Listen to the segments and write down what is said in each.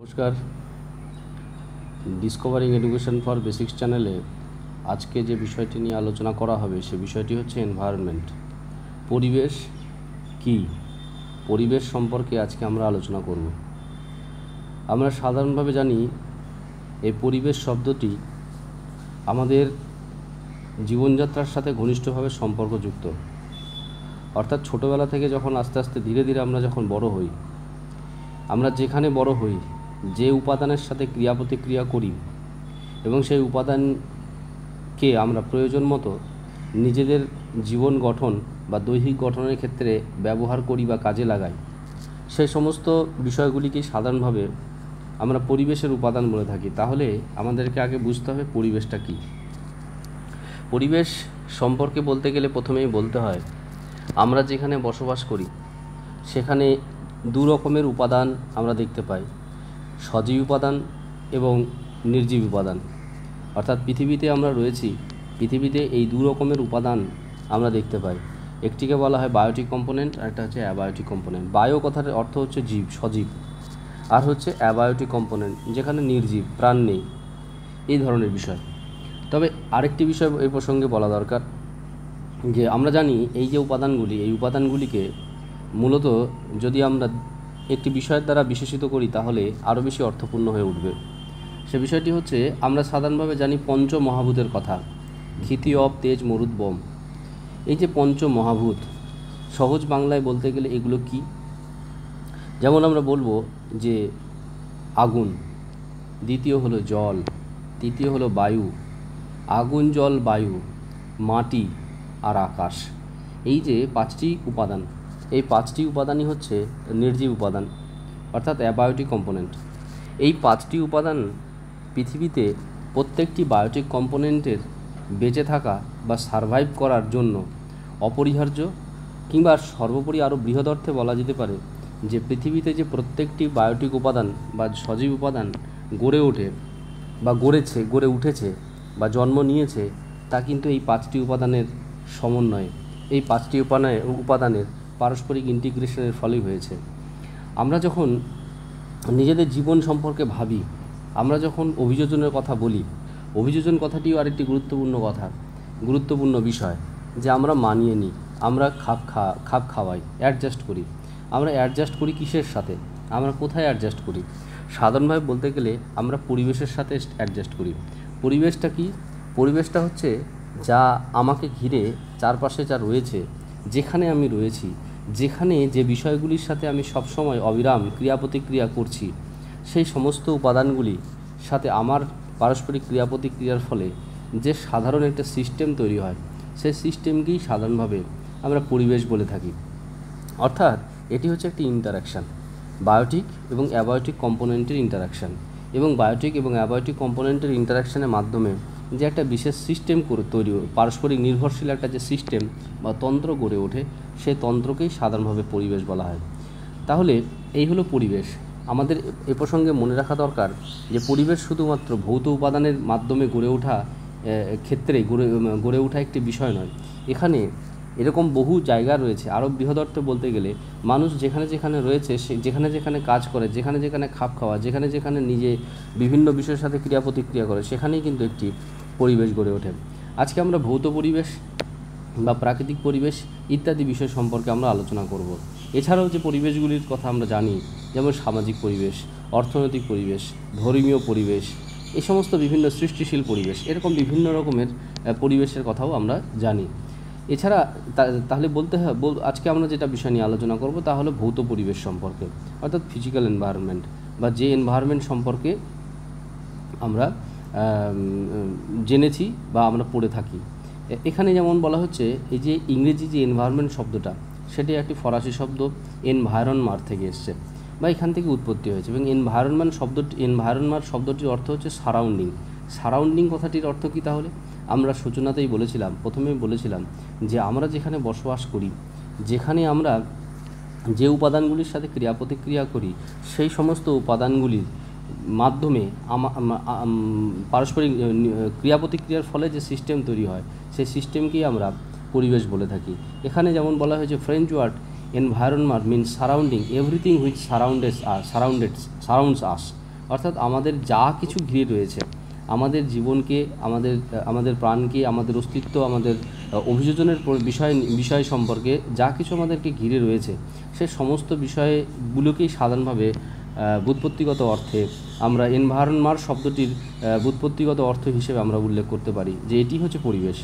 নমস্কার discovering education for basics চ্যানেলে আজকে যে বিষয়টি নিয়ে আলোচনা করা হবে সে বিষয়টি হচ্ছে এনভায়রনমেন্ট পরিবেশ কি পরিবেশ সম্পর্কে আজকে আমরা আলোচনা করব আমরা সাধারণভাবে জানি এই পরিবেশ শব্দটি আমাদের জীবনযাত্রার সাথে ঘনিষ্ঠভাবে সম্পর্কযুক্ত অর্থাৎ ছোটোবেলা থেকে যখন আস্তে আস্তে ধীরে ধীরে আমরা যখন বড় হই আমরা যেখানে বড় হই যে উপাদানের সাথে ক্রিয়া প্রতিক্রিয়া করি এবং সেই উপাদানকে আমরা প্রয়োজন মতো নিজেদের জীবন গঠন বা দৈহিক গঠনের ক্ষেত্রে ব্যবহার করি বা কাজে লাগাই সেই সমস্ত বিষয়গুলিকে সাধারণভাবে আমরা পরিবেশের উপাদান বলে থাকি তাহলে আমাদেরকে আগে বুঝতে হবে পরিবেশটা কী পরিবেশ সম্পর্কে বলতে গেলে প্রথমেই বলতে হয় আমরা যেখানে বসবাস করি সেখানে দু রকমের উপাদান আমরা দেখতে পাই সজীব উপাদান এবং নির্জীব উপাদান অর্থাৎ পৃথিবীতে আমরা রয়েছি পৃথিবীতে এই দু রকমের উপাদান আমরা দেখতে পাই একটিকে বলা হয় বায়োটিক কম্পোনেন্ট আর একটা হচ্ছে অ্যাবায়োটিক কম্পোনেন্ট বায়ো কথার অর্থ হচ্ছে জীব সজীব আর হচ্ছে অ্যাবায়োটিক কম্পোনেন্ট যেখানে নির্জীব প্রাণ নেই এই ধরনের বিষয় তবে আরেকটি বিষয় এই প্রসঙ্গে বলা দরকার যে আমরা জানি এই যে উপাদানগুলি এই উপাদানগুলিকে মূলত যদি আমরা একটি বিষয়ের দ্বারা বিশেষিত করি তাহলে আরও বেশি অর্থপূর্ণ হয়ে উঠবে সে বিষয়টি হচ্ছে আমরা সাধারণভাবে জানি পঞ্চ মহাভূতের কথা ক্ষিতি অব তেজ মরুদ বম এই যে পঞ্চ মহাভূত সহজ বাংলায় বলতে গেলে এগুলো কি যেমন আমরা বলবো যে আগুন দ্বিতীয় হলো জল তৃতীয় হলো বায়ু আগুন জল বায়ু মাটি আর আকাশ এই যে পাঁচটি উপাদান এই পাঁচটি উপাদানই হচ্ছে নির্জীব উপাদান অর্থাৎ অ্যাবায়োটিক কম্পোনেন্ট এই পাঁচটি উপাদান পৃথিবীতে প্রত্যেকটি বায়োটিক কম্পোনেন্টের বেঁচে থাকা বা সারভাইভ করার জন্য অপরিহার্য কিংবা সর্বোপরি আরও বৃহৎ অর্থে বলা যেতে পারে যে পৃথিবীতে যে প্রত্যেকটি বায়োটিক উপাদান বা সজীব উপাদান গড়ে ওঠে বা গড়েছে গড়ে উঠেছে বা জন্ম নিয়েছে তা কিন্তু এই পাঁচটি উপাদানের সমন্বয়ে এই পাঁচটি উপাদানের উপাদানের পারস্পরিক ইন্টিগ্রেশনের ফলেই হয়েছে আমরা যখন নিজেদের জীবন সম্পর্কে ভাবি আমরা যখন অভিযোজনের কথা বলি অভিযোজন কথাটিও আরেকটি গুরুত্বপূর্ণ কথা গুরুত্বপূর্ণ বিষয় যে আমরা মানিয়ে নিই আমরা খাপ খা খাপ খাওয়াই অ্যাডজাস্ট করি আমরা অ্যাডজাস্ট করি কিসের সাথে আমরা কোথায় অ্যাডজাস্ট করি সাধারণভাবে বলতে গেলে আমরা পরিবেশের সাথে অ্যাডজাস্ট করি পরিবেশটা কি পরিবেশটা হচ্ছে যা আমাকে ঘিরে চারপাশে যা রয়েছে যেখানে আমি রয়েছি যেখানে যে বিষয়গুলির সাথে আমি সবসময় অবিরাম ক্রিয়া প্রতিক্রিয়া করছি সেই সমস্ত উপাদানগুলি সাথে আমার পারস্পরিক ক্রিয়া প্রতিক্রিয়ার ফলে যে সাধারণ একটা সিস্টেম তৈরি হয় সেই সিস্টেমকেই সাধারণভাবে আমরা পরিবেশ বলে থাকি অর্থাৎ এটি হচ্ছে একটি ইন্টারাকশান বায়োটিক এবং অ্যাবায়োটিক কম্পোনেন্টের ইন্টারাকশান এবং বায়োটিক এবং অ্যাবায়োটিক কম্পোনেন্টের ইন্টারাকশানের মাধ্যমে যে একটা বিশেষ সিস্টেম করে তৈরি পারস্পরিক নির্ভরশীল একটা যে সিস্টেম বা তন্ত্র গড়ে ওঠে সে তন্ত্রকেই সাধারণভাবে পরিবেশ বলা হয় তাহলে এই হলো পরিবেশ আমাদের এ প্রসঙ্গে মনে রাখা দরকার যে পরিবেশ শুধুমাত্র ভৌত উপাদানের মাধ্যমে গড়ে ওঠা ক্ষেত্রে গড়ে গড়ে ওঠা একটি বিষয় নয় এখানে এরকম বহু জায়গা রয়েছে আরও বৃহদর্থে বলতে গেলে মানুষ যেখানে যেখানে রয়েছে সে যেখানে যেখানে কাজ করে যেখানে যেখানে খাপ খাওয়া যেখানে যেখানে নিজে বিভিন্ন বিষয়ের সাথে ক্রিয়া প্রতিক্রিয়া করে সেখানেই কিন্তু একটি পরিবেশ গড়ে ওঠে আজকে আমরা ভৌত পরিবেশ বা প্রাকৃতিক পরিবেশ ইত্যাদি বিষয় সম্পর্কে আমরা আলোচনা করব। এছাড়াও যে পরিবেশগুলির কথা আমরা জানি যেমন সামাজিক পরিবেশ অর্থনৈতিক পরিবেশ ধর্মীয় পরিবেশ এ সমস্ত বিভিন্ন সৃষ্টিশীল পরিবেশ এরকম বিভিন্ন রকমের পরিবেশের কথাও আমরা জানি এছাড়া তাহলে বলতে হয় আজকে আমরা যেটা বিষয় নিয়ে আলোচনা করব তা হলো ভৌত পরিবেশ সম্পর্কে অর্থাৎ ফিজিক্যাল এনভায়রনমেন্ট বা যে এনভায়রনমেন্ট সম্পর্কে আমরা জেনেছি বা আমরা পড়ে থাকি এখানে যেমন বলা হচ্ছে এই যে ইংরেজি যে এনভায়রনমেন্ট শব্দটা সেটি একটি ফরাসি শব্দ এনভায়রনমার থেকে এসছে বা এখান থেকে উৎপত্তি হয়েছে এবং এনভায়রনমেন্ট শব্দটি এনভায়রনমার শব্দটির অর্থ হচ্ছে সারাউন্ডিং সারাউন্ডিং কথাটির অর্থ কী তাহলে আমরা সূচনাতেই বলেছিলাম প্রথমেই বলেছিলাম যে আমরা যেখানে বসবাস করি যেখানে আমরা যে উপাদানগুলির সাথে ক্রিয়া প্রতিক্রিয়া করি সেই সমস্ত উপাদানগুলির মাধ্যমে পারস্পরিক ক্রিয়া প্রতিক্রিয়ার ফলে যে সিস্টেম তৈরি হয় সেই সিস্টেমকেই আমরা পরিবেশ বলে থাকি এখানে যেমন বলা হয়েছে French word environment mean surrounding everything which surrounds আর সারাউন্ডেড সারাউন্ডস আস অর্থাৎ আমাদের যা কিছু ঘিরে রয়েছে আমাদের জীবনকে আমাদের আমাদের প্রাণকে আমাদের অস্তিত্ব আমাদের অভিযোজনের বিষয় বিষয় সম্পর্কে যা কিছু আমাদেরকে ঘিরে রয়েছে সে সমস্ত বিষয়গুলোকেই সাধারণভাবে বুৎপত্তিগত অর্থে আমরা এনভায়রনমার শব্দটির বুৎপত্তিগত অর্থ হিসেবে আমরা উল্লেখ করতে পারি যে এটি হচ্ছে পরিবেশ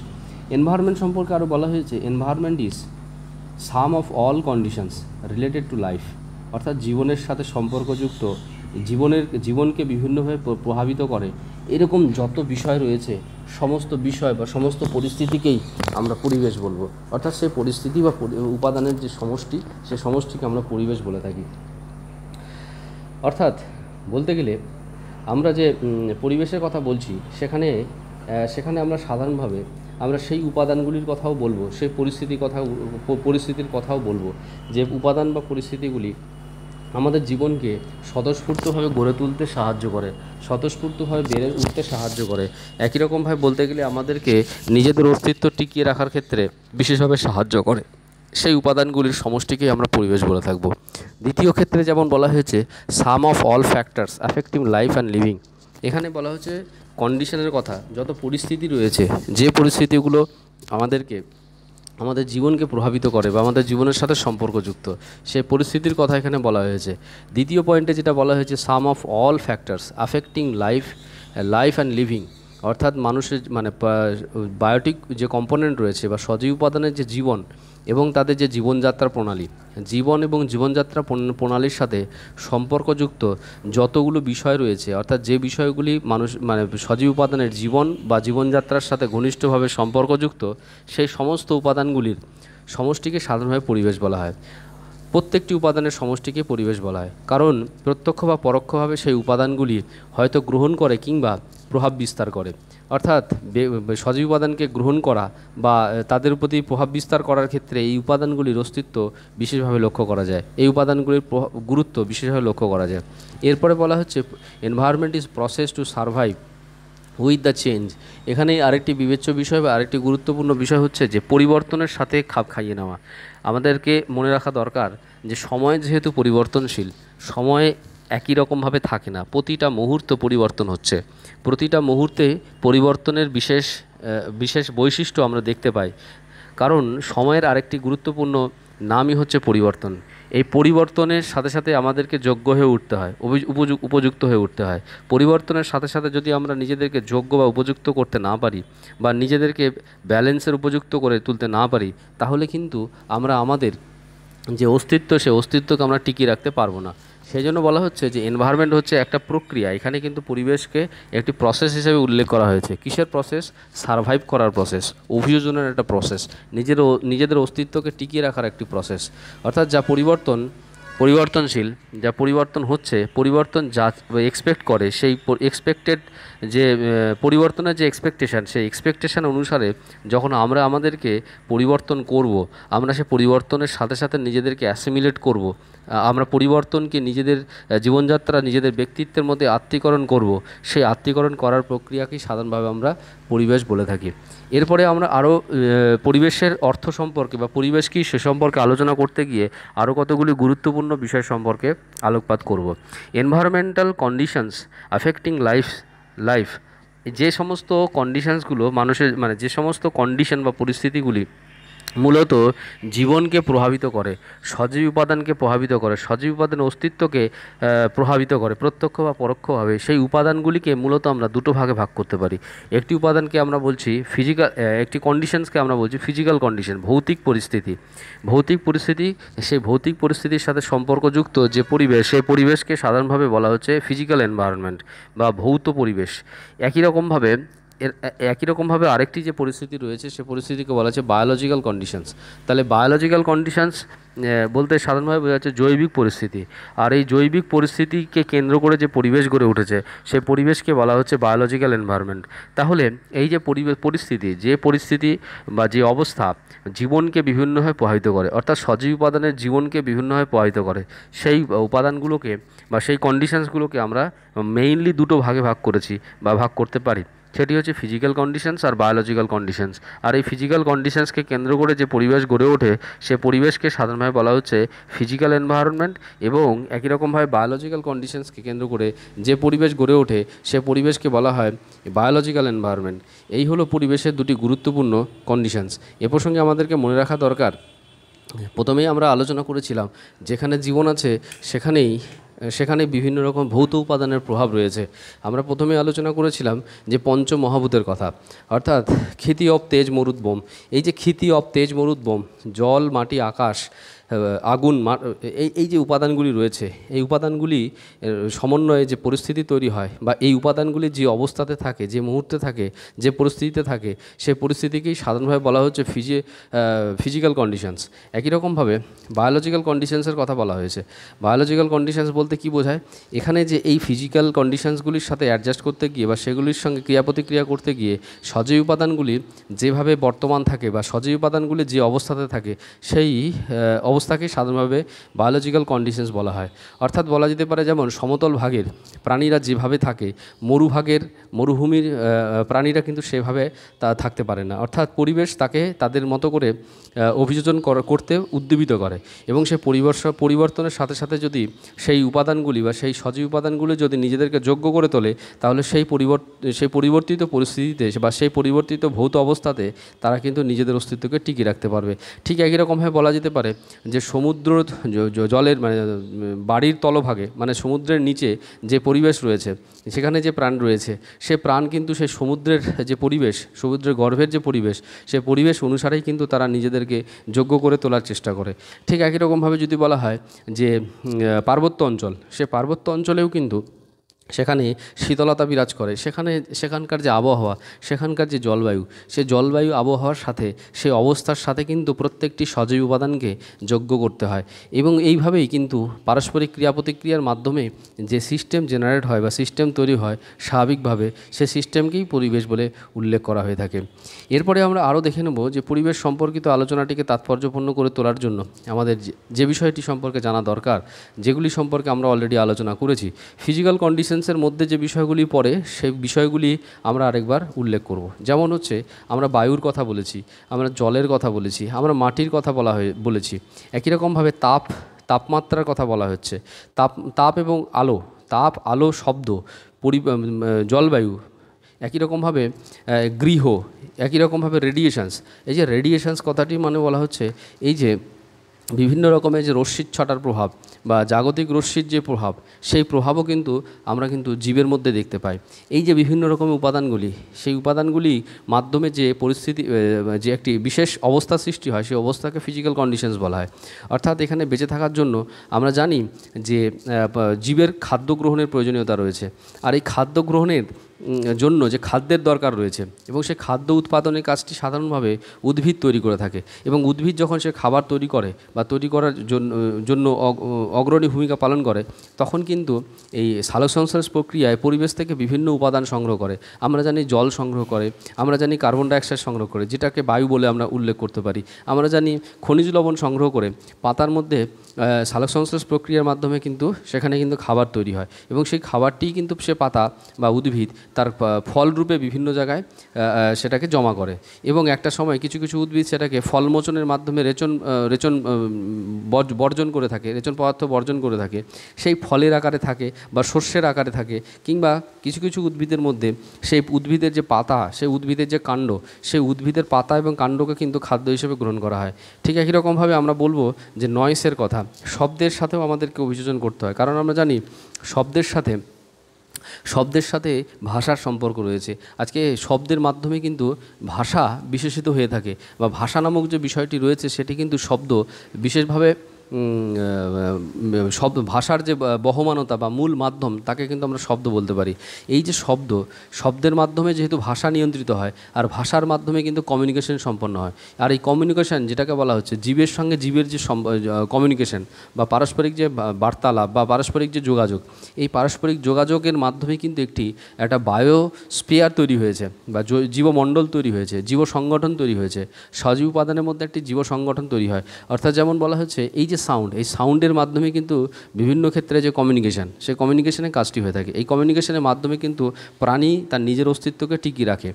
এনভায়রনমেন্ট সম্পর্কে আরও বলা হয়েছে environment is sum of all conditions related to life অর্থাৎ জীবনের সাথে সম্পর্কযুক্ত জীবনের জীবনকে বিভিন্নভাবে প্রভাবিত করে এরকম যত বিষয় রয়েছে সমস্ত বিষয় বা সমস্ত পরিস্থিতিকেই আমরা পরিবেশ বলবো অর্থাৎ সেই পরিস্থিতি বা উপাদানের যে সমষ্টি সে সমষ্টিকে আমরা পরিবেশ বলে থাকি অর্থাৎ বলতে গেলে আমরা যে পরিবেশের কথা বলছি সেখানে সেখানে আমরা সাধারণভাবে আমরা সেই উপাদানগুলির কথাও বলবো সেই পরিস্থিতির কথা পরিস্থিতির কথাও বলবো যে উপাদান বা পরিস্থিতিগুলি আমাদের জীবনকে স্বতঃস্ফূর্তভাবে গড়ে তুলতে সাহায্য করে স্বতঃস্ফূর্তভাবে বেড়ে উঠতে সাহায্য করে একই রকমভাবে বলতে গেলে আমাদেরকে নিজেদের অস্তিত্ব টিকিয়ে রাখার ক্ষেত্রে বিশেষভাবে সাহায্য করে সেই উপাদানগুলির সমষ্টিকেই আমরা পরিবেশ বলে থাকব দ্বিতীয় ক্ষেত্রে যেমন বলা হয়েছে sum of all factors affecting life and living এখানে বলা হচ্ছে কন্ডিশনের কথা যত পরিস্থিতি রয়েছে যে পরিস্থিতিগুলো আমাদেরকে আমাদের জীবনকে প্রভাবিত করে বা আমাদের জীবনের সাথে সম্পর্কযুক্ত সেই পরিস্থিতির কথা এখানে বলা হয়েছে দ্বিতীয় পয়েন্টে যেটা বলা হয়েছে sum of all factors affecting life life and living অর্থাৎ মানুষের মানে বায়োটিক যে কম্পোনেন্ট রয়েছে বা সজীব উপাদানের যে জীবন এবং তাদের যে জীবনযাত্রা প্রণালী জীবন এবং জীবনযাত্রা প্রণালীর সাথে সম্পর্কযুক্ত যতগুলো বিষয় রয়েছে অর্থাৎ যে বিষয়গুলি মানুষ মানে সজীব উপাদানের জীবন বা জীবনযাত্রার সাথে ঘনিষ্ঠভাবে সম্পর্কযুক্ত সেই সমস্ত উপাদানগুলির সমষ্টিকে সাধারণভাবে পরিবেশ বলা হয় প্রত্যেকটি উপাদানের সমষ্টিকে পরিবেশ বলা হয় কারণ প্রত্যক্ষ বা পরোক্ষভাবে সেই উপাদানগুলি হয়তো গ্রহণ করে কিংবা প্রভাব বিস্তার করে অর্থাৎ সজীব উপাদানকে গ্রহণ করা বা তাদের প্রতি প্রভাব বিস্তার করার ক্ষেত্রে এই উপাদানগুলির অস্তিত্ব বিশেষভাবে লক্ষ্য করা যায় এই উপাদানগুলির গুরুত্ব বিশেষভাবে লক্ষ্য করা যায় এরপরে বলা হচ্ছে environment is process to survive with the change এখানে আরেকটি বিবেচ্য বিষয় বা আরেকটি গুরুত্বপূর্ণ বিষয় হচ্ছে যে পরিবর্তনের সাথে খাপ খাইয়ে নেওয়া আমাদেরকে মনে রাখা দরকার যে সময় যেহেতু পরিবর্তনশীল সময় একই রকমভাবে থাকে না প্রতিটা মুহূর্ত পরিবর্তন হচ্ছে প্রতিটা মুহূর্তে পরিবর্তনের বিশেষ বিশেষ বৈশিষ্ট্য আমরা দেখতে পাই কারণ সময়ের আরেকটি গুরুত্বপূর্ণ নামই হচ্ছে পরিবর্তন এই পরিবর্তনের সাথে সাথে আমাদেরকে যোগ্য হয়ে উঠতে হয় উপযুক্ত হয়ে উঠতে হয় পরিবর্তনের সাথে সাথে যদি আমরা নিজেদেরকে যোগ্য বা উপযুক্ত করতে না পারি বা নিজেদেরকে ব্যালেন্সের উপযুক্ত করে তুলতে না পারি তাহলে কিন্তু আমরা আমাদের যে অস্তিত্ব সে অস্তিত্বকে আমরা টিকিয়ে রাখতে পারবো না সেই জন্য বলা হচ্ছে যে এনভায়রনমেন্ট হচ্ছে একটা প্রক্রিয়া এখানে কিন্তু পরিবেশকে একটি প্রসেস হিসেবে উল্লেখ করা হয়েছে কিসের প্রসেস সারভাইভ করার প্রসেস অভিযোজনের একটা প্রসেস নিজের নিজেদের অস্তিত্বকে টিকিয়ে রাখার একটি প্রসেস অর্থাৎ যা পরিবর্তন পরিবর্তনশীল যা পরিবর্তন হচ্ছে পরিবর্তন যা এক্সপেক্ট করে সেই এক্সপেক্টেড যে পরিবর্তনের যে এক্সপেকটেশান সেই এক্সপেকটেশান অনুসারে যখন আমরা আমাদেরকে পরিবর্তন করব আমরা সে পরিবর্তনের সাথে সাথে নিজেদেরকে অ্যাসিমিলেট করব আমরা পরিবর্তনকে নিজেদের জীবনযাত্রা নিজেদের ব্যক্তিত্বের মধ্যে আত্মীকরণ করব সেই আত্মীকরণ করার প্রক্রিয়াকেই সাধারণভাবে আমরা পরিবেশ বলে থাকি এরপরে আমরা আরও পরিবেশের অর্থ সম্পর্কে বা পরিবেশ কী সে সম্পর্কে আলোচনা করতে গিয়ে আরও কতগুলি গুরুত্বপূর্ণ বিষয় সম্পর্কে আলোকপাত করব environmental conditions affecting life life যে সমস্ত কন্ডিশানসগুলো মানুষের মানে যে সমস্ত কন্ডিশন বা পরিস্থিতিগুলি মূলত জীবনকে প্রভাবিত করে সজীব উপাদানকে প্রভাবিত করে সজীব উপাদানের অস্তিত্বকে প্রভাবিত করে প্রত্যক্ষ বা পরোক্ষভাবে সেই উপাদানগুলিকে মূলত আমরা দুটো ভাগে ভাগ করতে পারি একটি উপাদানকে আমরা বলছি ফিজিক্যাল একটি কন্ডিশনসকে আমরা বলছি ফিজিক্যাল কন্ডিশন ভৌতিক পরিস্থিতি ভৌতিক পরিস্থিতি সেই ভৌতিক পরিস্থিতির সাথে সম্পর্কযুক্ত যে পরিবেশ সেই পরিবেশকে সাধারণভাবে বলা হচ্ছে ফিজিক্যাল এনভায়রনমেন্ট বা ভৌত পরিবেশ একই রকমভাবে এর একই রকমভাবে আরেকটি যে পরিস্থিতি রয়েছে সে পরিস্থিতিকে বলা হচ্ছে বায়োলজিক্যাল কন্ডিশনস তাহলে বায়োলজিক্যাল কন্ডিশনস বলতে সাধারণভাবে বোঝা যাচ্ছে জৈবিক পরিস্থিতি আর এই জৈবিক পরিস্থিতিকে কেন্দ্র করে যে পরিবেশ গড়ে উঠেছে সেই পরিবেশকে বলা হচ্ছে বায়োলজিক্যাল এনভায়রনমেন্ট তাহলে এই যে পরিবেশ পরিস্থিতি যে পরিস্থিতি বা যে অবস্থা জীবনকে বিভিন্নভাবে প্রভাবিত করে অর্থাৎ সজীব উপাদানের জীবনকে বিভিন্নভাবে প্রভাবিত করে সেই উপাদানগুলোকে বা সেই কন্ডিশনসগুলোকে আমরা মেইনলি দুটো ভাগে ভাগ করেছি বা ভাগ করতে পারি সেটি হচ্ছে ফিজিক্যাল কন্ডিশনস আর বায়োলজিক্যাল কন্ডিশনস আর এই ফিজিক্যাল কন্ডিশনসকে কেন্দ্র করে যে পরিবেশ গড়ে ওঠে সে পরিবেশকে সাধারণভাবে বলা হচ্ছে ফিজিক্যাল এনভায়রনমেন্ট এবং একই রকমভাবে বায়োলজিক্যাল কন্ডিশনসকে কেন্দ্র করে যে পরিবেশ গড়ে ওঠে সে পরিবেশকে বলা হয় বায়োলজিক্যাল এনভায়রনমেন্ট এই হলো পরিবেশের দুটি গুরুত্বপূর্ণ কন্ডিশনস এ প্রসঙ্গে আমাদেরকে মনে রাখা দরকার প্রথমেই আমরা আলোচনা করেছিলাম যেখানে জীবন আছে সেখানেই সেখানে বিভিন্ন রকম ভৌত উপাদানের প্রভাব রয়েছে আমরা প্রথমে আলোচনা করেছিলাম যে পঞ্চ মহাভূতের কথা অর্থাৎ ক্ষিতি অব তেজ বোম এই যে ক্ষিতি অব তেজ বোম জল মাটি আকাশ আগুন এই এই যে উপাদানগুলি রয়েছে এই উপাদানগুলি সমন্বয়ে যে পরিস্থিতি তৈরি হয় বা এই উপাদানগুলি যে অবস্থাতে থাকে যে মুহূর্তে থাকে যে পরিস্থিতিতে থাকে সেই পরিস্থিতিকেই সাধারণভাবে বলা হচ্ছে ফিজি ফিজিক্যাল কন্ডিশনস একই রকমভাবে বায়োলজিক্যাল কন্ডিশনসের কথা বলা হয়েছে বায়োলজিক্যাল কন্ডিশনস বলতে কি বোঝায় এখানে যে এই ফিজিক্যাল কন্ডিশনসগুলির সাথে অ্যাডজাস্ট করতে গিয়ে বা সেগুলির সঙ্গে ক্রিয়া প্রতিক্রিয়া করতে গিয়ে সজীব উপাদানগুলি যেভাবে বর্তমান থাকে বা সজীব উপাদানগুলি যে অবস্থাতে থাকে সেই অবস্থাকে সাধারণভাবে বায়োলজিক্যাল কন্ডিশনস বলা হয় অর্থাৎ বলা যেতে পারে যেমন সমতল ভাগের প্রাণীরা যেভাবে থাকে মরুভাগের মরুভূমির প্রাণীরা কিন্তু সেভাবে তা থাকতে পারে না অর্থাৎ পরিবেশ তাকে তাদের মতো করে অভিযোজন করতে উদ্দীবিত করে এবং সে পরিবর্ষ পরিবর্তনের সাথে সাথে যদি সেই উপাদানগুলি বা সেই সজীব উপাদানগুলি যদি নিজেদেরকে যোগ্য করে তোলে তাহলে সেই পরিবর্ত সেই পরিবর্তিত পরিস্থিতিতে বা সেই পরিবর্তিত ভৌত অবস্থাতে তারা কিন্তু নিজেদের অস্তিত্বকে টিকিয়ে রাখতে পারবে ঠিক একই রকমভাবে বলা যেতে পারে যে সমুদ্র জলের মানে বাড়ির তলভাগে মানে সমুদ্রের নিচে যে পরিবেশ রয়েছে সেখানে যে প্রাণ রয়েছে সে প্রাণ কিন্তু সেই সমুদ্রের যে পরিবেশ সমুদ্রের গর্ভের যে পরিবেশ সে পরিবেশ অনুসারেই কিন্তু তারা নিজেদেরকে যোগ্য করে তোলার চেষ্টা করে ঠিক একই রকমভাবে যদি বলা হয় যে পার্বত্য অঞ্চল সে পার্বত্য অঞ্চলেও কিন্তু সেখানে শীতলতা বিরাজ করে সেখানে সেখানকার যে আবহাওয়া সেখানকার যে জলবায়ু সে জলবায়ু আবহাওয়ার সাথে সে অবস্থার সাথে কিন্তু প্রত্যেকটি সজীব উপাদানকে যোগ্য করতে হয় এবং এইভাবেই কিন্তু পারস্পরিক ক্রিয়া প্রতিক্রিয়ার মাধ্যমে যে সিস্টেম জেনারেট হয় বা সিস্টেম তৈরি হয় স্বাভাবিকভাবে সে সিস্টেমকেই পরিবেশ বলে উল্লেখ করা হয়ে থাকে এরপরে আমরা আরও দেখে নেব যে পরিবেশ সম্পর্কিত আলোচনাটিকে তাৎপর্যপূর্ণ করে তোলার জন্য আমাদের যে বিষয়টি সম্পর্কে জানা দরকার যেগুলি সম্পর্কে আমরা অলরেডি আলোচনা করেছি ফিজিক্যাল কন্ডিশন সেন্সের মধ্যে যে বিষয়গুলি পড়ে সেই বিষয়গুলি আমরা আরেকবার উল্লেখ করব। যেমন হচ্ছে আমরা বায়ুর কথা বলেছি আমরা জলের কথা বলেছি আমরা মাটির কথা বলা হয়ে বলেছি একই রকমভাবে তাপ তাপমাত্রার কথা বলা হচ্ছে তাপ তাপ এবং আলো তাপ আলো শব্দ পরি জলবায়ু একই রকমভাবে গৃহ একই রকমভাবে রেডিয়েশানস এই যে রেডিয়েশানস কথাটি মানে বলা হচ্ছে এই যে বিভিন্ন রকমের যে রশ্মির ছটার প্রভাব বা জাগতিক রশ্মির যে প্রভাব সেই প্রভাবও কিন্তু আমরা কিন্তু জীবের মধ্যে দেখতে পাই এই যে বিভিন্ন রকমের উপাদানগুলি সেই উপাদানগুলি মাধ্যমে যে পরিস্থিতি যে একটি বিশেষ অবস্থা সৃষ্টি হয় সেই অবস্থাকে ফিজিক্যাল কন্ডিশনস বলা হয় অর্থাৎ এখানে বেঁচে থাকার জন্য আমরা জানি যে জীবের খাদ্য গ্রহণের প্রয়োজনীয়তা রয়েছে আর এই খাদ্য গ্রহণের জন্য যে খাদ্যের দরকার রয়েছে এবং সে খাদ্য উৎপাদনের কাজটি সাধারণভাবে উদ্ভিদ তৈরি করে থাকে এবং উদ্ভিদ যখন সে খাবার তৈরি করে বা তৈরি করার জন্য অগ্রণী ভূমিকা পালন করে তখন কিন্তু এই সালোকসংশ্লেষ প্রক্রিয়ায় পরিবেশ থেকে বিভিন্ন উপাদান সংগ্রহ করে আমরা জানি জল সংগ্রহ করে আমরা জানি কার্বন ডাইঅক্সাইড সংগ্রহ করে যেটাকে বায়ু বলে আমরা উল্লেখ করতে পারি আমরা জানি খনিজ লবণ সংগ্রহ করে পাতার মধ্যে সালক সংশ্লেষ প্রক্রিয়ার মাধ্যমে কিন্তু সেখানে কিন্তু খাবার তৈরি হয় এবং সেই খাবারটি কিন্তু সে পাতা বা উদ্ভিদ তার ফল রূপে বিভিন্ন জায়গায় সেটাকে জমা করে এবং একটা সময় কিছু কিছু উদ্ভিদ সেটাকে ফলমোচনের মাধ্যমে রেচন রেচন বর্জন করে থাকে রেচন পদার্থ বর্জন করে থাকে সেই ফলের আকারে থাকে বা শস্যের আকারে থাকে কিংবা কিছু কিছু উদ্ভিদের মধ্যে সেই উদ্ভিদের যে পাতা সেই উদ্ভিদের যে কাণ্ড সেই উদ্ভিদের পাতা এবং কাণ্ডকে কিন্তু খাদ্য হিসেবে গ্রহণ করা হয় ঠিক একই রকমভাবে আমরা বলবো যে নয়েসের কথা শব্দের সাথেও আমাদেরকে অভিযোজন করতে হয় কারণ আমরা জানি শব্দের সাথে শব্দের সাথে ভাষার সম্পর্ক রয়েছে আজকে শব্দের মাধ্যমে কিন্তু ভাষা বিশেষিত হয়ে থাকে বা ভাষা নামক যে বিষয়টি রয়েছে সেটি কিন্তু শব্দ বিশেষভাবে শব্দ ভাষার যে বহমানতা বা মূল মাধ্যম তাকে কিন্তু আমরা শব্দ বলতে পারি এই যে শব্দ শব্দের মাধ্যমে যেহেতু ভাষা নিয়ন্ত্রিত হয় আর ভাষার মাধ্যমে কিন্তু কমিউনিকেশন সম্পন্ন হয় আর এই কমিউনিকেশন যেটাকে বলা হচ্ছে জীবের সঙ্গে জীবের যে কমিউনিকেশন বা পারস্পরিক যে বার্তালাপ বা পারস্পরিক যে যোগাযোগ এই পারস্পরিক যোগাযোগের মাধ্যমে কিন্তু একটি একটা বায়ো স্পেয়ার তৈরি হয়েছে বা জীবমণ্ডল তৈরি হয়েছে জীব সংগঠন তৈরি হয়েছে সজীব উপাদানের মধ্যে একটি জীব সংগঠন তৈরি হয় অর্থাৎ যেমন বলা হচ্ছে এই যে যে সাউন্ড এই সাউন্ডের মাধ্যমে কিন্তু বিভিন্ন ক্ষেত্রে যে কমিউনিকেশান সেই কমিউনিকেশানের কাজটি হয়ে থাকে এই কমিউনিকেশানের মাধ্যমে কিন্তু প্রাণী তার নিজের অস্তিত্বকে টিকিয়ে রাখে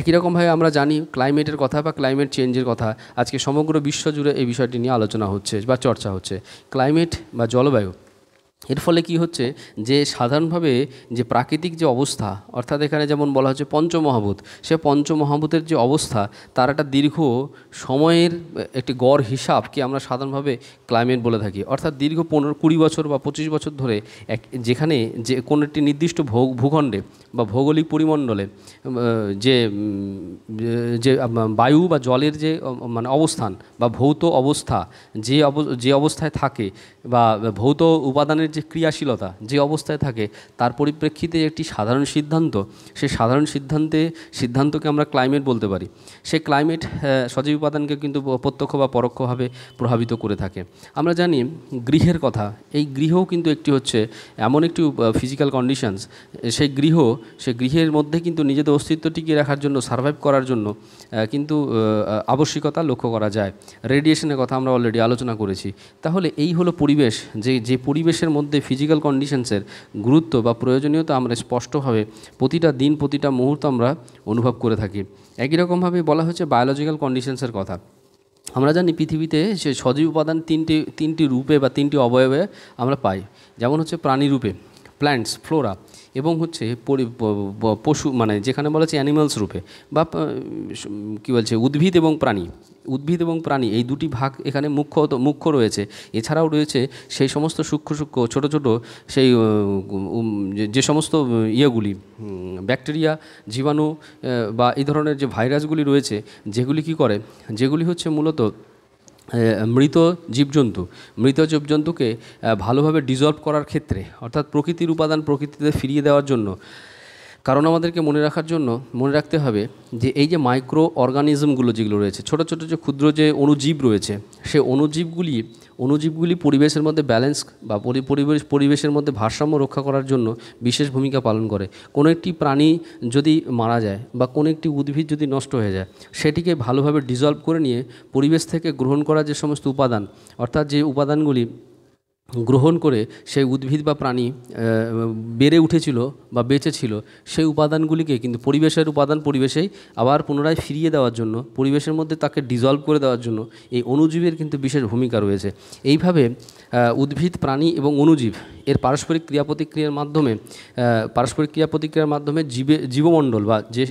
একই রকমভাবে আমরা জানি ক্লাইমেটের কথা বা ক্লাইমেট চেঞ্জের কথা আজকে সমগ্র বিশ্ব জুড়ে এই বিষয়টি নিয়ে আলোচনা হচ্ছে বা চর্চা হচ্ছে ক্লাইমেট বা জলবায়ু এর ফলে কি হচ্ছে যে সাধারণভাবে যে প্রাকৃতিক যে অবস্থা অর্থাৎ এখানে যেমন বলা হচ্ছে পঞ্চমহাভূত সে পঞ্চমহাভূতের যে অবস্থা তার একটা দীর্ঘ সময়ের একটি গড় হিসাব কি আমরা সাধারণভাবে ক্লাইমেট বলে থাকি অর্থাৎ দীর্ঘ পনেরো কুড়ি বছর বা পঁচিশ বছর ধরে এক যেখানে যে কোনো একটি নির্দিষ্ট ভোগ ভূখণ্ডে বা ভৌগোলিক পরিমণ্ডলে যে যে বায়ু বা জলের যে মানে অবস্থান বা ভৌত অবস্থা যে অব যে অবস্থায় থাকে বা ভৌত উপাদানের যে ক্রিয়াশীলতা যে অবস্থায় থাকে তার পরিপ্রেক্ষিতে একটি সাধারণ সিদ্ধান্ত সেই সাধারণ সিদ্ধান্তে সিদ্ধান্তকে আমরা ক্লাইমেট বলতে পারি সেই ক্লাইমেট সজীব উপাদানকে কিন্তু প্রত্যক্ষ বা পরোক্ষভাবে প্রভাবিত করে থাকে আমরা জানি গৃহের কথা এই গৃহ কিন্তু একটি হচ্ছে এমন একটি ফিজিক্যাল কন্ডিশনস সেই গৃহ সে গৃহের মধ্যে কিন্তু নিজেদের অস্তিত্ব টিকিয়ে রাখার জন্য সার্ভাইভ করার জন্য কিন্তু আবশ্যিকতা লক্ষ্য করা যায় রেডিয়েশনের কথা আমরা অলরেডি আলোচনা করেছি তাহলে এই হলো পরিবেশ যে যে পরিবেশের মধ্যে মধ্যে ফিজিক্যাল কন্ডিশনসের গুরুত্ব বা প্রয়োজনীয়তা আমরা স্পষ্টভাবে প্রতিটা দিন প্রতিটা মুহূর্ত আমরা অনুভব করে থাকি একই রকমভাবে বলা হচ্ছে বায়োলজিক্যাল কন্ডিশনসের কথা আমরা জানি পৃথিবীতে সে সজীব উপাদান তিনটি তিনটি রূপে বা তিনটি অবয়বে আমরা পাই যেমন হচ্ছে প্রাণী রূপে প্ল্যান্টস ফ্লোরা এবং হচ্ছে পশু মানে যেখানে বলা হচ্ছে অ্যানিমালস রূপে বা কী বলছে উদ্ভিদ এবং প্রাণী উদ্ভিদ এবং প্রাণী এই দুটি ভাগ এখানে মুখ্য মুখ্য রয়েছে এছাড়াও রয়েছে সেই সমস্ত সূক্ষ্ম সূক্ষ্ম ছোট ছোট সেই যে সমস্ত ইয়েগুলি ব্যাকটেরিয়া জীবাণু বা এই ধরনের যে ভাইরাসগুলি রয়েছে যেগুলি কি করে যেগুলি হচ্ছে মূলত মৃত জীবজন্তু মৃত জীবজন্তুকে ভালোভাবে ডিজলভ করার ক্ষেত্রে অর্থাৎ প্রকৃতির উপাদান প্রকৃতিতে ফিরিয়ে দেওয়ার জন্য কারণ আমাদেরকে মনে রাখার জন্য মনে রাখতে হবে যে এই যে মাইক্রো অর্গানিজমগুলো যেগুলো রয়েছে ছোটো ছোটো যে ক্ষুদ্র যে অণুজীব রয়েছে সে অণুজীবগুলি অণুজীবগুলি পরিবেশের মধ্যে ব্যালেন্স বা পরিবেশ পরিবেশের মধ্যে ভারসাম্য রক্ষা করার জন্য বিশেষ ভূমিকা পালন করে কোনো একটি প্রাণী যদি মারা যায় বা কোনো একটি উদ্ভিদ যদি নষ্ট হয়ে যায় সেটিকে ভালোভাবে ডিজলভ করে নিয়ে পরিবেশ থেকে গ্রহণ করা যে সমস্ত উপাদান অর্থাৎ যে উপাদানগুলি গ্রহণ করে সেই উদ্ভিদ বা প্রাণী বেড়ে উঠেছিল বা বেঁচে ছিল সেই উপাদানগুলিকে কিন্তু পরিবেশের উপাদান পরিবেশেই আবার পুনরায় ফিরিয়ে দেওয়ার জন্য পরিবেশের মধ্যে তাকে ডিজলভ করে দেওয়ার জন্য এই অণুজীবের কিন্তু বিশেষ ভূমিকা রয়েছে এইভাবে উদ্ভিদ প্রাণী এবং অণুজীব এর পারস্পরিক ক্রিয়া প্রতিক্রিয়ার মাধ্যমে পারস্পরিক ক্রিয়া প্রতিক্রিয়ার মাধ্যমে জীবে জীবমণ্ডল বা যে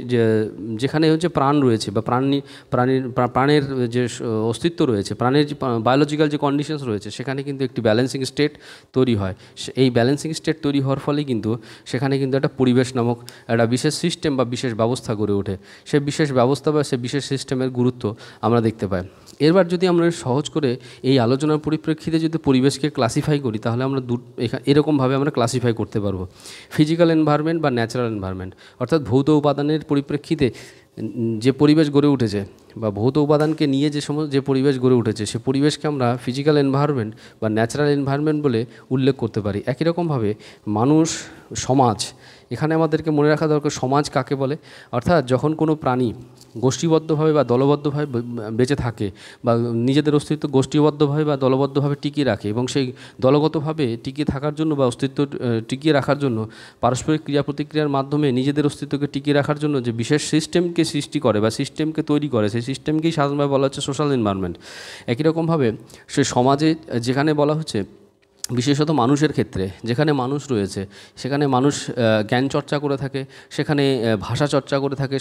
যেখানে হচ্ছে প্রাণ রয়েছে বা প্রাণী প্রাণীর প্রাণের যে অস্তিত্ব রয়েছে প্রাণের যে বায়োলজিক্যাল যে কন্ডিশনস রয়েছে সেখানে কিন্তু একটি ব্যালেন্সিং স্টেট তৈরি হয় এই ব্যালেন্সিং স্টেট তৈরি হওয়ার ফলে কিন্তু সেখানে কিন্তু একটা পরিবেশ নামক একটা বিশেষ সিস্টেম বা বিশেষ ব্যবস্থা গড়ে ওঠে সে বিশেষ ব্যবস্থা বা সে বিশেষ সিস্টেমের গুরুত্ব আমরা দেখতে পাই এবার যদি আমরা সহজ করে এই আলোচনার পরিপ্রেক্ষিতে যদি পরিবেশকে ক্লাসিফাই করি তাহলে আমরা দু এরকমভাবে আমরা ক্লাসিফাই করতে পারবো ফিজিক্যাল এনভায়রনমেন্ট বা ন্যাচারাল এনভায়রনমেন্ট অর্থাৎ ভৌত উপাদানের পরিপ্রেক্ষিতে যে পরিবেশ গড়ে উঠেছে বা ভৌত উপাদানকে নিয়ে যে সমস্ত যে পরিবেশ গড়ে উঠেছে সে পরিবেশকে আমরা ফিজিক্যাল এনভায়রনমেন্ট বা ন্যাচারাল এনভায়রনমেন্ট বলে উল্লেখ করতে পারি একই রকমভাবে মানুষ সমাজ এখানে আমাদেরকে মনে রাখা দরকার সমাজ কাকে বলে অর্থাৎ যখন কোনো প্রাণী গোষ্ঠীবদ্ধভাবে বা দলবদ্ধভাবে বেঁচে থাকে বা নিজেদের অস্তিত্ব গোষ্ঠীবদ্ধভাবে বা দলবদ্ধভাবে টিকিয়ে রাখে এবং সেই দলগতভাবে টিকিয়ে থাকার জন্য বা অস্তিত্ব টিকিয়ে রাখার জন্য পারস্পরিক ক্রিয়া প্রতিক্রিয়ার মাধ্যমে নিজেদের অস্তিত্বকে টিকিয়ে রাখার জন্য যে বিশেষ সিস্টেমকে সৃষ্টি করে বা সিস্টেমকে তৈরি করে সেই সিস্টেমকেই সাধারণভাবে বলা হচ্ছে সোশ্যাল এনভায়রনমেন্ট একই রকমভাবে সে সমাজে যেখানে বলা হচ্ছে বিশেষত মানুষের ক্ষেত্রে যেখানে মানুষ রয়েছে সেখানে মানুষ জ্ঞান চর্চা করে থাকে সেখানে ভাষা চর্চা করে থাকে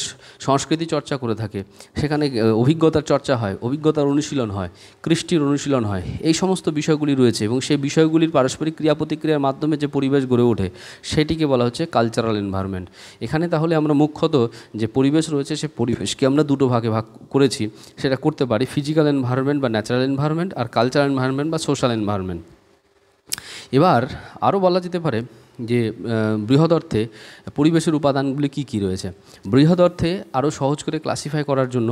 সংস্কৃতি চর্চা করে থাকে সেখানে অভিজ্ঞতার চর্চা হয় অভিজ্ঞতার অনুশীলন হয় কৃষ্টির অনুশীলন হয় এই সমস্ত বিষয়গুলি রয়েছে এবং সেই বিষয়গুলির পারস্পরিক ক্রিয়া প্রতিক্রিয়ার মাধ্যমে যে পরিবেশ গড়ে ওঠে সেটিকে বলা হচ্ছে কালচারাল এনভায়রনমেন্ট এখানে তাহলে আমরা মুখ্যত যে পরিবেশ রয়েছে সে পরিবেশকে আমরা দুটো ভাগে ভাগ করেছি সেটা করতে পারি ফিজিক্যাল এনভায়রনমেন্ট বা ন্যাচারাল এনভায়রনমেন্ট আর কালচারাল এনভায়রনমেন্ট বা সোশ্যাল এনভায়রনমেন্ট এবার আরও বলা যেতে পারে যে বৃহদর্থে পরিবেশের উপাদানগুলি কি কি রয়েছে বৃহদর্থে আরও সহজ করে ক্লাসিফাই করার জন্য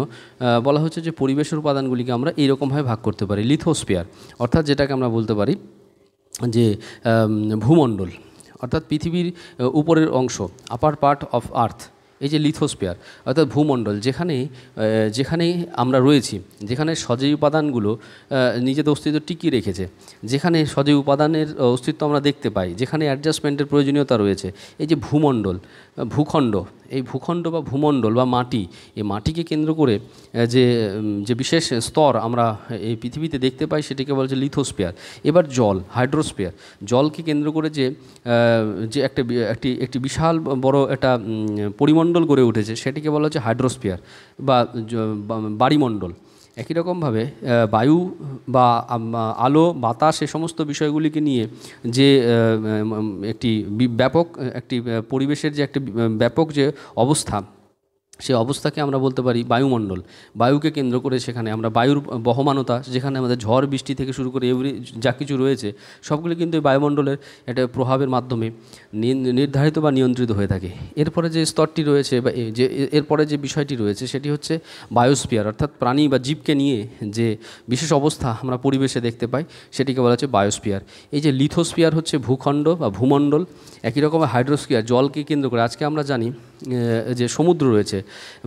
বলা হচ্ছে যে পরিবেশের উপাদানগুলিকে আমরা এইরকমভাবে ভাগ করতে পারি লিথোস্পিয়ার অর্থাৎ যেটাকে আমরা বলতে পারি যে ভূমণ্ডল অর্থাৎ পৃথিবীর উপরের অংশ আপার পার্ট অফ আর্থ এই যে লিথোস্পিয়ার অর্থাৎ ভূমণ্ডল যেখানে যেখানে আমরা রয়েছি যেখানে সজীব উপাদানগুলো নিজেদের অস্তিত্ব টিকিয়ে রেখেছে যেখানে সজীব উপাদানের অস্তিত্ব আমরা দেখতে পাই যেখানে অ্যাডজাস্টমেন্টের প্রয়োজনীয়তা রয়েছে এই যে ভূমণ্ডল ভূখণ্ড এই ভূখণ্ড বা ভূমণ্ডল বা মাটি এই মাটিকে কেন্দ্র করে যে যে বিশেষ স্তর আমরা এই পৃথিবীতে দেখতে পাই সেটিকে বলছে লিথোস্পিয়ার এবার জল হাইড্রোস্পিয়ার জলকে কেন্দ্র করে যে যে একটা একটি একটি বিশাল বড় একটা পরিমণ্ডল গড়ে উঠেছে সেটিকে বলা হচ্ছে হাইড্রোস্পিয়ার বা বাড়িমণ্ডল একই রকমভাবে বায়ু বা আলো বাতাস এ সমস্ত বিষয়গুলিকে নিয়ে যে একটি ব্যাপক একটি পরিবেশের যে একটি ব্যাপক যে অবস্থা সে অবস্থাকে আমরা বলতে পারি বায়ুমণ্ডল বায়ুকে কেন্দ্র করে সেখানে আমরা বায়ুর বহমানতা যেখানে আমাদের ঝড় বৃষ্টি থেকে শুরু করে এভরি যা কিছু রয়েছে সবগুলো কিন্তু এই বায়ুমণ্ডলের একটা প্রভাবের মাধ্যমে নির্ধারিত বা নিয়ন্ত্রিত হয়ে থাকে এরপরে যে স্তরটি রয়েছে বা যে এরপরে যে বিষয়টি রয়েছে সেটি হচ্ছে বায়োস্পিয়ার অর্থাৎ প্রাণী বা জীবকে নিয়ে যে বিশেষ অবস্থা আমরা পরিবেশে দেখতে পাই সেটিকে বলা হচ্ছে বায়োস্পিয়ার এই যে লিথোস্পিয়ার হচ্ছে ভূখণ্ড বা ভূমণ্ডল একই রকম হাইড্রোস্পিয়ার জলকে কেন্দ্র করে আজকে আমরা জানি যে সমুদ্র রয়েছে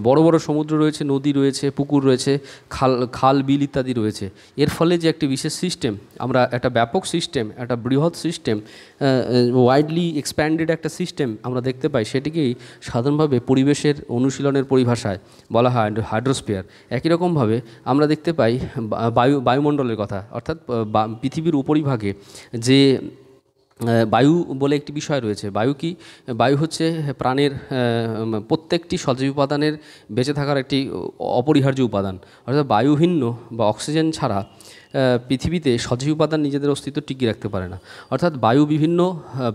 বড় বড় সমুদ্র রয়েছে নদী রয়েছে পুকুর রয়েছে খাল খাল বিল ইত্যাদি রয়েছে এর ফলে যে একটি বিশেষ সিস্টেম আমরা একটা ব্যাপক সিস্টেম একটা বৃহৎ সিস্টেম ওয়াইডলি এক্সপ্যান্ডেড একটা সিস্টেম আমরা দেখতে পাই সেটিকেই সাধারণভাবে পরিবেশের অনুশীলনের পরিভাষায় বলা হয় হাইড্রোস্পিয়ার একই রকমভাবে আমরা দেখতে পাই বায়ু বায়ুমণ্ডলের কথা অর্থাৎ পৃথিবীর উপরিভাগে যে বায়ু বলে একটি বিষয় রয়েছে বায়ু কি বায়ু হচ্ছে প্রাণের প্রত্যেকটি সজীব উপাদানের বেঁচে থাকার একটি অপরিহার্য উপাদান অর্থাৎ বায়ুহীন বা অক্সিজেন ছাড়া পৃথিবীতে সজীব উপাদান নিজেদের অস্তিত্ব টিকিয়ে রাখতে পারে না অর্থাৎ বায়ু বিভিন্ন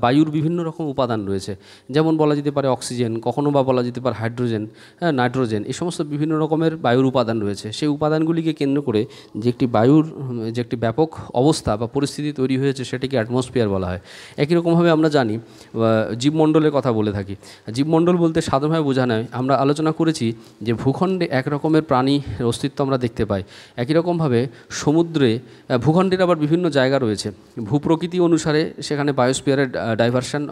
বায়ুর বিভিন্ন রকম উপাদান রয়েছে যেমন বলা যেতে পারে অক্সিজেন কখনো বা বলা যেতে পারে হাইড্রোজেন হ্যাঁ নাইট্রোজেন এ সমস্ত বিভিন্ন রকমের বায়ুর উপাদান রয়েছে সেই উপাদানগুলিকে কেন্দ্র করে যে একটি বায়ুর যে একটি ব্যাপক অবস্থা বা পরিস্থিতি তৈরি হয়েছে সেটিকে অ্যাটমসফিয়ার বলা হয় একই রকমভাবে আমরা জানি জীবমণ্ডলের কথা বলে থাকি জীবমণ্ডল বলতে সাধারণভাবে বোঝা নয় আমরা আলোচনা করেছি যে ভূখণ্ডে একরকমের প্রাণী প্রাণীর অস্তিত্ব আমরা দেখতে পাই একই রকমভাবে সমুদ্রে জুড়ে ভূখণ্ডের আবার বিভিন্ন জায়গা রয়েছে ভূপ্রকৃতি অনুসারে সেখানে বায়োস্পিয়ারের ডাইভার্সন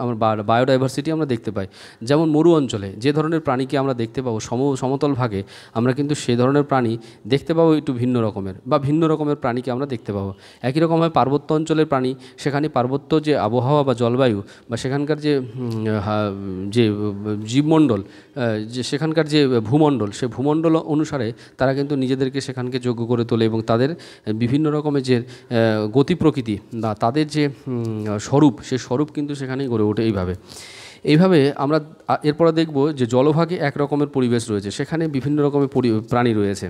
বায়োডাইভার্সিটি আমরা দেখতে পাই যেমন মরু অঞ্চলে যে ধরনের প্রাণীকে আমরা দেখতে পাবো সম সমতল ভাগে আমরা কিন্তু সে ধরনের প্রাণী দেখতে পাবো একটু ভিন্ন রকমের বা ভিন্ন রকমের প্রাণীকে আমরা দেখতে পাবো একই রকম হয় পার্বত্য অঞ্চলের প্রাণী সেখানে পার্বত্য যে আবহাওয়া বা জলবায়ু বা সেখানকার যে যে জীবমণ্ডল যে সেখানকার যে ভূমণ্ডল সে ভূমণ্ডল অনুসারে তারা কিন্তু নিজেদেরকে সেখানকে যোগ্য করে তোলে এবং তাদের বিভিন্ন বিভিন্ন রকমের যে গতি প্রকৃতি বা তাদের যে স্বরূপ সে স্বরূপ কিন্তু সেখানেই গড়ে ওঠে এইভাবে এইভাবে আমরা এরপরে দেখব যে জলভাগে এক রকমের পরিবেশ রয়েছে সেখানে বিভিন্ন রকমের প্রাণী রয়েছে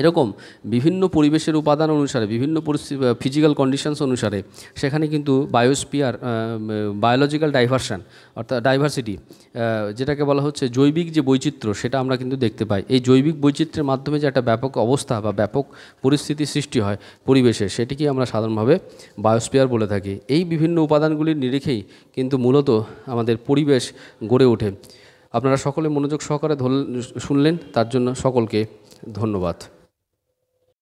এরকম বিভিন্ন পরিবেশের উপাদান অনুসারে বিভিন্ন পরিস্থিতি ফিজিক্যাল কন্ডিশনস অনুসারে সেখানে কিন্তু বায়োস্পিয়ার বায়োলজিক্যাল ডাইভারশান অর্থাৎ ডাইভার্সিটি যেটাকে বলা হচ্ছে জৈবিক যে বৈচিত্র্য সেটা আমরা কিন্তু দেখতে পাই এই জৈবিক বৈচিত্র্যের মাধ্যমে যে একটা ব্যাপক অবস্থা বা ব্যাপক পরিস্থিতি সৃষ্টি হয় পরিবেশে সেটিকে আমরা সাধারণভাবে বায়োস্পিয়ার বলে থাকি এই বিভিন্ন উপাদানগুলির নিরিখেই কিন্তু মূলত আমাদের পরিবেশ গড়ে ওঠে আপনারা সকলে মনোযোগ সহকারে শুনলেন তার জন্য সকলকে ধন্যবাদ